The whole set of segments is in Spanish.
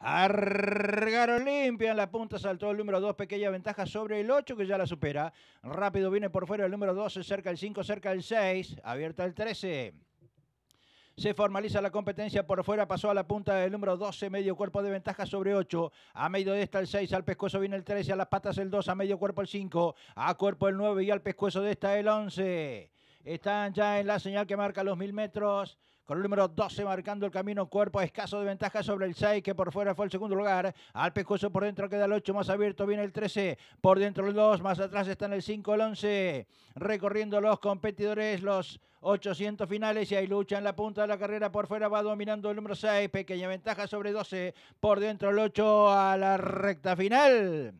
Argaron limpia en la punta, saltó el número 2, pequeña ventaja sobre el 8 que ya la supera. Rápido viene por fuera el número 12, cerca el 5, cerca el 6, abierta el 13. Se formaliza la competencia por fuera, pasó a la punta del número 12, medio cuerpo de ventaja sobre 8. A medio de esta el 6, al pescuezo viene el 13, a las patas el 2, a medio cuerpo el 5, a cuerpo el 9 y al pescuezo de esta el 11. Están ya en la señal que marca los mil metros. Con el número 12 marcando el camino, cuerpo escaso de ventaja sobre el 6, que por fuera fue el segundo lugar. Al pescuezo por dentro queda el 8, más abierto viene el 13. Por dentro el 2, más atrás están el 5, el 11. Recorriendo los competidores, los 800 finales y ahí lucha en la punta de la carrera. Por fuera va dominando el número 6, pequeña ventaja sobre 12. Por dentro el 8 a la recta final.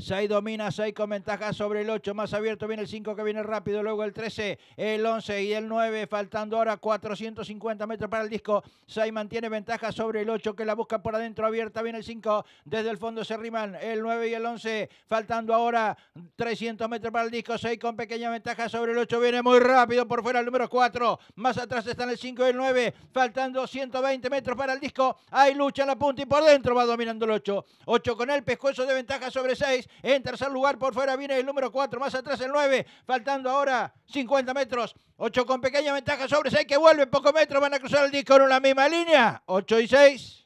Sai domina, Sai con ventaja sobre el 8. Más abierto viene el 5 que viene rápido. Luego el 13, el 11 y el 9. Faltando ahora 450 metros para el disco. 6 mantiene ventaja sobre el 8 que la busca por adentro. Abierta viene el 5. Desde el fondo se riman el 9 y el 11. Faltando ahora 300 metros para el disco. Sai con pequeña ventaja sobre el 8. Viene muy rápido por fuera el número 4. Más atrás están el 5 y el 9. Faltando 120 metros para el disco. Hay lucha la punta y por dentro va dominando el 8. 8 con el pescuezo de ventaja sobre 6. En tercer lugar por fuera viene el número 4. Más atrás el 9. Faltando ahora 50 metros. 8 con pequeña ventaja sobre 6 que vuelve. Poco metros van a cruzar el disco en la misma línea. 8 y 6.